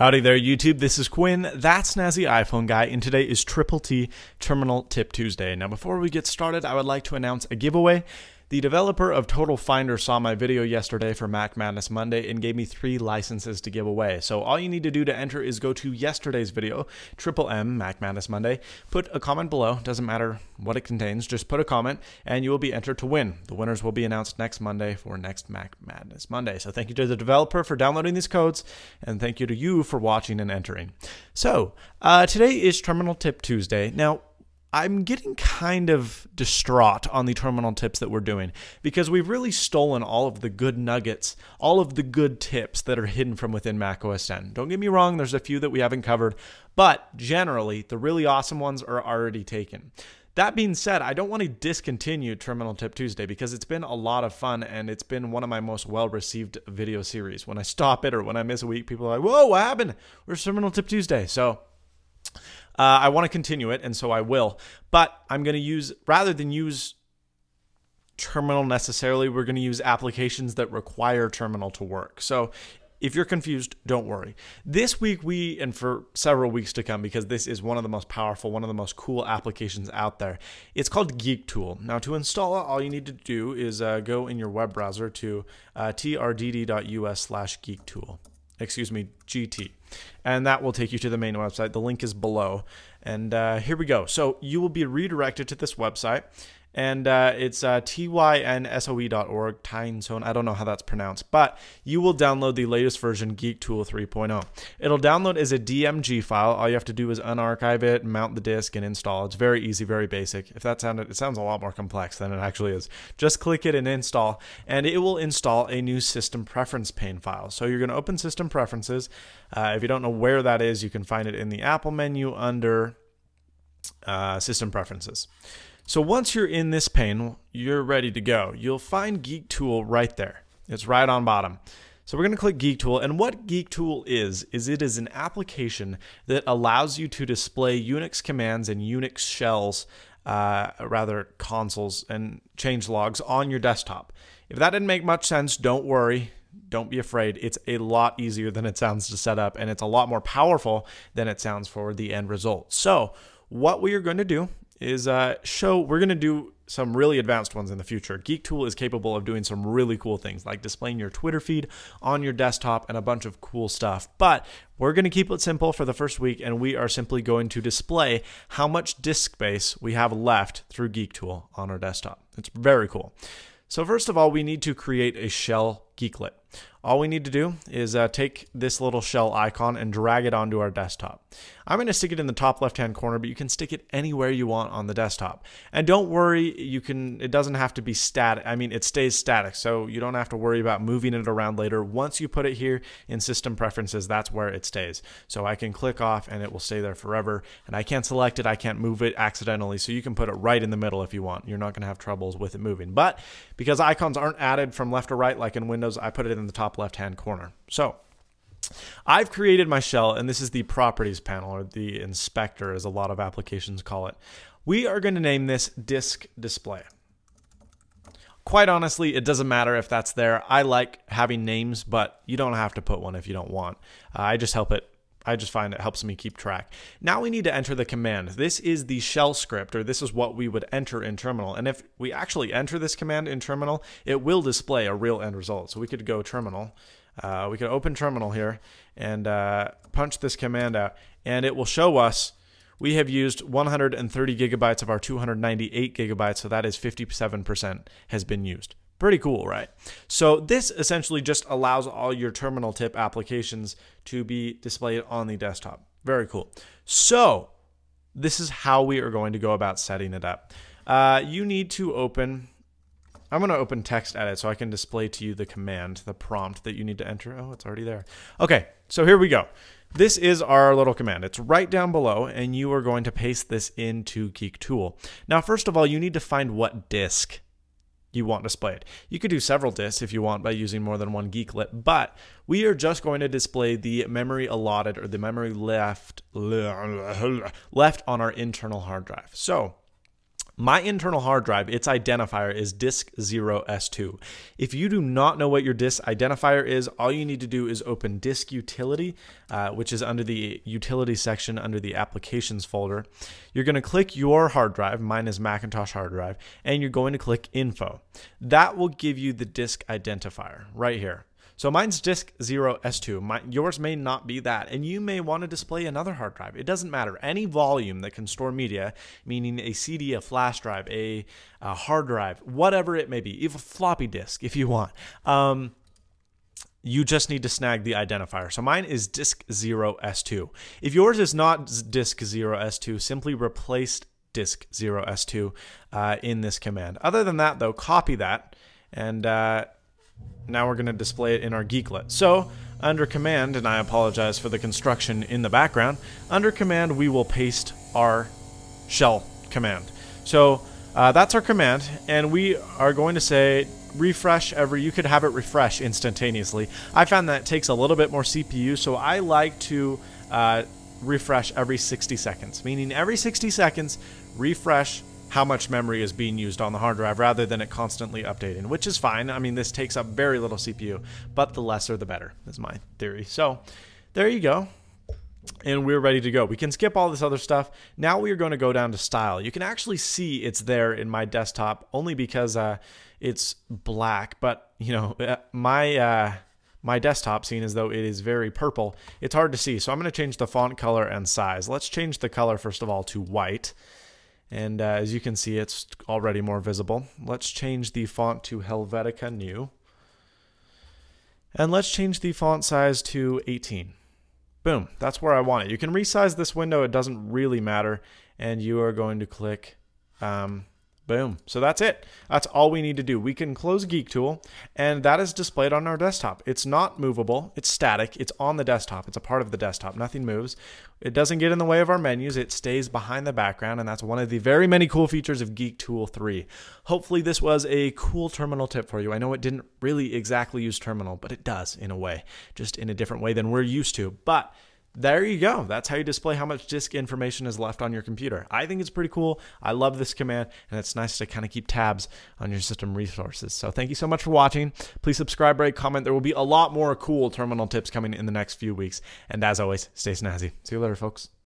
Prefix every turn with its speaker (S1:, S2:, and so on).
S1: Howdy there, YouTube. This is Quinn, that snazzy iPhone guy, and today is Triple T Terminal Tip Tuesday. Now, before we get started, I would like to announce a giveaway. The developer of Total Finder saw my video yesterday for Mac Madness Monday and gave me three licenses to give away. So all you need to do to enter is go to yesterday's video, Triple M Mac Madness Monday, put a comment below, doesn't matter what it contains, just put a comment and you will be entered to win. The winners will be announced next Monday for next Mac Madness Monday. So thank you to the developer for downloading these codes and thank you to you for watching and entering. So uh, today is Terminal Tip Tuesday. Now, I'm getting kind of distraught on the terminal tips that we're doing because we've really stolen all of the good nuggets, all of the good tips that are hidden from within macOS 10. Don't get me wrong, there's a few that we haven't covered, but generally, the really awesome ones are already taken. That being said, I don't want to discontinue Terminal Tip Tuesday because it's been a lot of fun and it's been one of my most well received video series. When I stop it or when I miss a week, people are like, whoa, what happened? Where's Terminal Tip Tuesday? So uh, I want to continue it, and so I will. But I'm going to use, rather than use terminal necessarily, we're going to use applications that require terminal to work. So if you're confused, don't worry. This week, we, and for several weeks to come, because this is one of the most powerful, one of the most cool applications out there, it's called Geek Tool. Now, to install it, all you need to do is uh, go in your web browser to uh, trdd.us slash geektool excuse me, GT. And that will take you to the main website. The link is below. And uh, here we go. So you will be redirected to this website and uh, it's uh, tynsoe.org, Tynzone. I don't know how that's pronounced, but you will download the latest version, Geek Tool 3.0. It'll download as a DMG file. All you have to do is unarchive it, mount the disk, and install. It's very easy, very basic. If that sounded, it sounds a lot more complex than it actually is. Just click it and install, and it will install a new system preference pane file. So you're going to open system preferences. Uh, if you don't know where that is, you can find it in the Apple menu under uh, system preferences. So once you're in this pane, you're ready to go. You'll find Geek Tool right there. It's right on bottom. So we're going to click Geek Tool, and what Geek Tool is, is it is an application that allows you to display Unix commands and Unix shells, uh, rather consoles and change logs on your desktop. If that didn't make much sense, don't worry. Don't be afraid. It's a lot easier than it sounds to set up, and it's a lot more powerful than it sounds for the end result. So what we are going to do is uh, show we're going to do some really advanced ones in the future. Geek Tool is capable of doing some really cool things like displaying your Twitter feed on your desktop and a bunch of cool stuff. But we're going to keep it simple for the first week and we are simply going to display how much disk space we have left through Geek Tool on our desktop. It's very cool. So first of all, we need to create a shell geeklet. All we need to do is uh, take this little shell icon and drag it onto our desktop. I'm going to stick it in the top left hand corner, but you can stick it anywhere you want on the desktop. And don't worry, you can it doesn't have to be static. I mean, it stays static, so you don't have to worry about moving it around later. Once you put it here in system preferences, that's where it stays. So I can click off and it will stay there forever. And I can't select it, I can't move it accidentally. So you can put it right in the middle if you want. You're not going to have troubles with it moving. But because icons aren't added from left to right like in Windows, I put it in the top left hand corner. So I've created my shell, and this is the properties panel or the inspector, as a lot of applications call it. We are going to name this disk display. Quite honestly, it doesn't matter if that's there. I like having names, but you don't have to put one if you don't want. Uh, I just help it I just find it helps me keep track. Now we need to enter the command. This is the shell script, or this is what we would enter in terminal. And if we actually enter this command in terminal, it will display a real end result. So we could go terminal. Uh, we could open terminal here and uh, punch this command out, and it will show us we have used 130 gigabytes of our 298 gigabytes, so that is 57% has been used. Pretty cool, right? So this essentially just allows all your terminal tip applications to be displayed on the desktop. Very cool. So this is how we are going to go about setting it up. Uh, you need to open, I'm going to open text edit so I can display to you the command, the prompt that you need to enter. Oh, it's already there. Okay, so here we go. This is our little command. It's right down below, and you are going to paste this into Geek Tool. Now, first of all, you need to find what disk you want displayed. You could do several disks if you want by using more than one geeklet, but we are just going to display the memory allotted or the memory left left on our internal hard drive. So my internal hard drive, its identifier is disk 0s2. If you do not know what your disk identifier is, all you need to do is open disk utility, uh, which is under the utility section under the applications folder. You're going to click your hard drive, mine is Macintosh hard drive, and you're going to click info. That will give you the disk identifier right here. So mine's disk 0 S2. My, yours may not be that, and you may want to display another hard drive. It doesn't matter. Any volume that can store media, meaning a CD, a flash drive, a, a hard drive, whatever it may be, even floppy disk if you want. Um, you just need to snag the identifier. So mine is disk 0 S2. If yours is not disk 0 S2, simply replace disk 0 S2 uh, in this command. Other than that, though, copy that and uh, now we're going to display it in our geeklet. So, under command, and I apologize for the construction in the background, under command we will paste our shell command. So uh, that's our command, and we are going to say refresh every, you could have it refresh instantaneously. I found that takes a little bit more CPU, so I like to uh, refresh every 60 seconds, meaning every 60 seconds, refresh how much memory is being used on the hard drive rather than it constantly updating, which is fine. I mean, this takes up very little CPU, but the lesser the better, is my theory. So there you go. And we're ready to go. We can skip all this other stuff. Now we are going to go down to style. You can actually see it's there in my desktop only because uh, it's black, but you know, uh, my. Uh, my desktop scene as though it is very purple. It's hard to see, so I'm going to change the font color and size. Let's change the color, first of all, to white. And uh, as you can see, it's already more visible. Let's change the font to Helvetica New. And let's change the font size to 18. Boom, that's where I want it. You can resize this window, it doesn't really matter. And you are going to click um, Boom. So that's it. That's all we need to do. We can close Geek Tool, and that is displayed on our desktop. It's not movable, it's static, it's on the desktop, it's a part of the desktop. Nothing moves. It doesn't get in the way of our menus, it stays behind the background, and that's one of the very many cool features of Geek Tool 3. Hopefully, this was a cool terminal tip for you. I know it didn't really exactly use terminal, but it does in a way, just in a different way than we're used to. But there you go. That's how you display how much disk information is left on your computer. I think it's pretty cool. I love this command, and it's nice to kind of keep tabs on your system resources. So thank you so much for watching. Please subscribe, rate, comment. There will be a lot more cool terminal tips coming in the next few weeks. And as always, stay snazzy. See you later, folks.